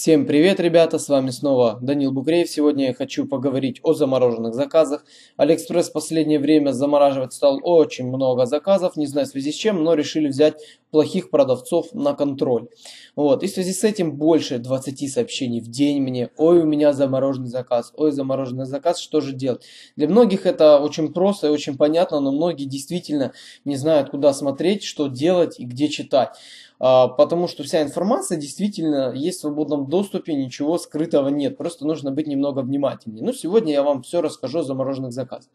Всем привет, ребята, с вами снова Данил Букреев. Сегодня я хочу поговорить о замороженных заказах. Алиэкспресс в последнее время замораживать стал очень много заказов, не знаю в связи с чем, но решили взять плохих продавцов на контроль. Вот. И в связи с этим больше 20 сообщений в день мне. Ой, у меня замороженный заказ. Ой, замороженный заказ. Что же делать? Для многих это очень просто и очень понятно, но многие действительно не знают, куда смотреть, что делать и где читать а, потому что вся информация действительно есть в свободном доступе, ничего скрытого нет, просто нужно быть немного внимательнее. Но ну, сегодня я вам все расскажу о замороженных заказах.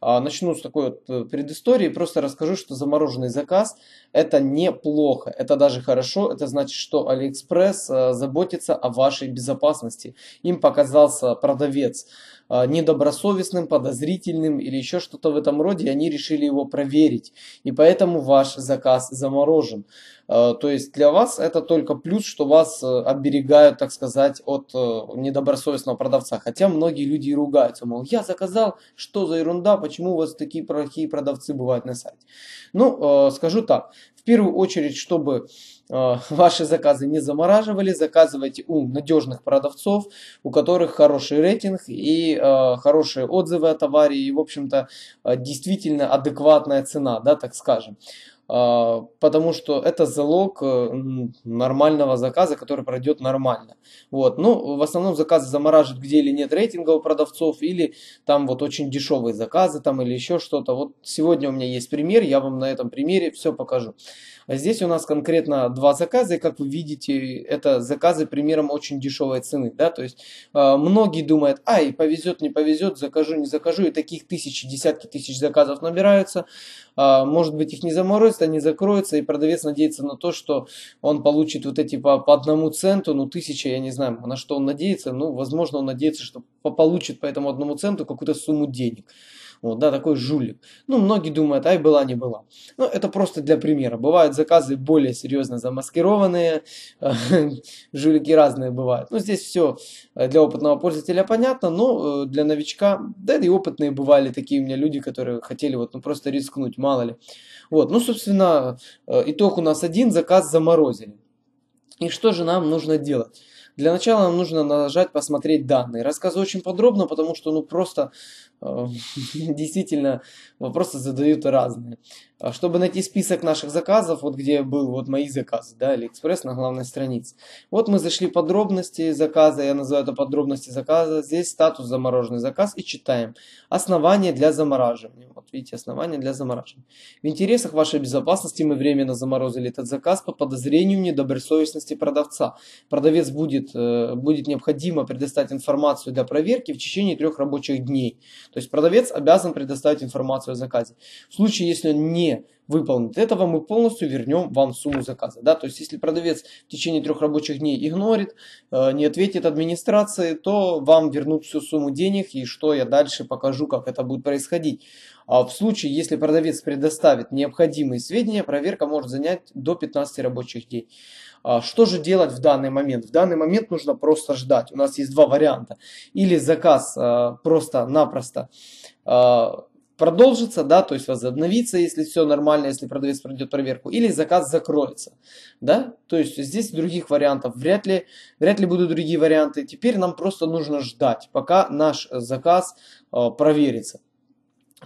А, начну с такой вот э, предыстории, просто расскажу, что замороженный заказ – это не плохо, это даже хорошо, это значит, что AliExpress э, заботится о вашей безопасности. Им показался продавец э, недобросовестным, подозрительным или еще что-то в этом роде, и они решили его проверить. И поэтому ваш заказ заморожен. Э, то есть для вас это только плюс, что вас э, оберегают, так сказать, от э, недобросовестного продавца. Хотя многие люди и ругаются, мол, я заказал, что за ерунда, почему у вас такие плохие продавцы бывают на сайте. Ну, скажу так, в первую очередь, чтобы ваши заказы не замораживали, заказывайте у надежных продавцов, у которых хороший рейтинг и хорошие отзывы о товаре и, в общем-то, действительно адекватная цена, да, так скажем. А, потому что это залог э, нормального заказа, который пройдет нормально. Вот. Ну, в основном заказы замораживают, где или нет рейтинга у продавцов, или там вот очень дешевые заказы, там или еще что-то. Вот сегодня у меня есть пример, я вам на этом примере все покажу. здесь у нас конкретно два заказа, и как вы видите, это заказы примером очень дешевой цены, да, то есть а, многие думают, ай, повезет, не повезет, закажу, не закажу, и таких тысячи, десятки тысяч заказов набираются, а, может быть их не заморозят, закроются, они закроются, и продавец надеется на то, что он получит вот эти по, по одному центу, ну, тысяча, я не знаю, на что он надеется, ну, возможно, он надеется, что получит по этому одному центу какую-то сумму денег. Вот, да, такой жулик. Ну, многие думают, ай, была, не была. Ну, это просто для примера. Бывают заказы более серьезно замаскированные, э, жулики разные бывают. Ну, здесь все э, для опытного пользователя понятно, но э, для новичка, да, и опытные бывали такие у меня люди, которые хотели вот, ну, просто рискнуть, мало ли. Вот, ну, собственно, итог у нас один, заказ заморозили. И что же нам нужно делать? Для начала нам нужно нажать «Посмотреть данные». Рассказываю очень подробно, потому что ну просто Эм, действительно вопросы задают разные. А чтобы найти список наших заказов, вот где был вот мои заказы, да, Алиэкспресс на главной странице. Вот мы зашли подробности заказа, я называю это подробности заказа. Здесь статус замороженный заказ и читаем. Основание для замораживания. Вот видите, основание для замораживания. В интересах вашей безопасности мы временно заморозили этот заказ по подозрению недобросовестности продавца. Продавец будет, э, будет необходимо предоставить информацию для проверки в течение трех рабочих дней. То есть продавец обязан предоставить информацию о заказе. В случае, если он не выполнит. Этого мы полностью вернем вам сумму заказа. Да? То есть, если продавец в течение трех рабочих дней игнорит, э, не ответит администрации, то вам вернут всю сумму денег, и что я дальше покажу, как это будет происходить. А в случае, если продавец предоставит необходимые сведения, проверка может занять до 15 рабочих дней. А что же делать в данный момент? В данный момент нужно просто ждать. У нас есть два варианта. Или заказ а, просто-напросто э, продолжится, да, то есть возобновится, если все нормально, если продавец пройдет проверку, или заказ закроется, да, то есть здесь других вариантов вряд ли, вряд ли будут другие варианты. Теперь нам просто нужно ждать, пока наш заказ э, проверится.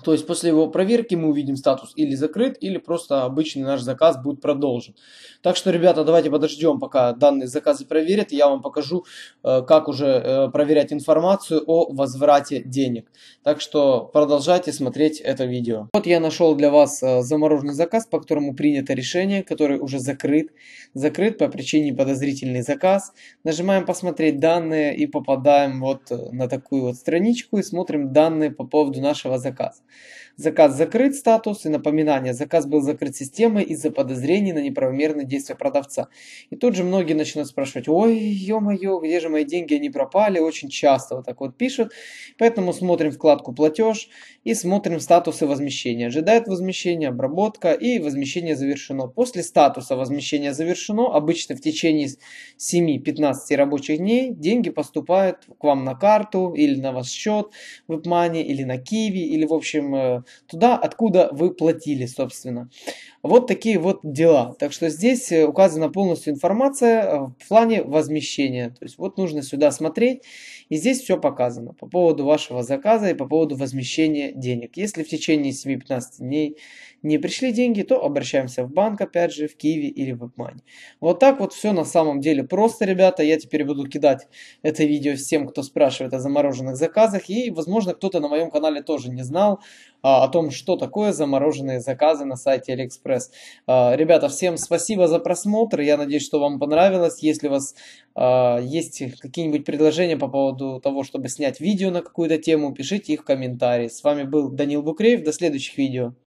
То есть после его проверки мы увидим статус или закрыт, или просто обычный наш заказ будет продолжен. Так что, ребята, давайте подождем, пока данные заказы проверят, и я вам покажу, э, как уже э, проверять информацию о возврате денег. Так что продолжайте смотреть это видео. Вот я нашел для вас э, замороженный заказ, по которому принято решение, который уже закрыт. Закрыт по причине подозрительный заказ. Нажимаем посмотреть данные и попадаем вот на такую вот страничку и смотрим данные по поводу нашего заказа. Заказ закрыт статус и напоминание. Заказ был закрыт системой из-за подозрений на неправомерные действия продавца. И тут же многие начинают спрашивать, ой, ё-моё, где же мои деньги, они пропали. Очень часто вот так вот пишут. Поэтому смотрим вкладку платеж и смотрим статусы возмещения. Ожидает возмещение, обработка и возмещение завершено. После статуса возмещения завершено, обычно в течение 7-15 рабочих дней деньги поступают к вам на карту или на ваш счет в WebMoney или на Kiwi или в общем общем, э, туда, откуда вы платили, собственно. Вот такие вот дела. Так что здесь э, указана полностью информация э, в плане возмещения. То есть вот нужно сюда смотреть, и здесь все показано по поводу вашего заказа и по поводу возмещения денег. Если в течение 7-15 дней не пришли деньги, то обращаемся в банк, опять же, в Киеве или в WebMoney. Вот так вот все на самом деле просто, ребята. Я теперь буду кидать это видео всем, кто спрашивает о замороженных заказах. И, возможно, кто-то на моем канале тоже не знал а, о том, что такое замороженные заказы на сайте Алиэкспресс экспресс. А, ребята, всем спасибо за просмотр. Я надеюсь, что вам понравилось. Если у вас а, есть какие-нибудь предложения по поводу того, чтобы снять видео на какую-то тему, пишите их в комментарии. С вами был Данил Букреев. До следующих видео.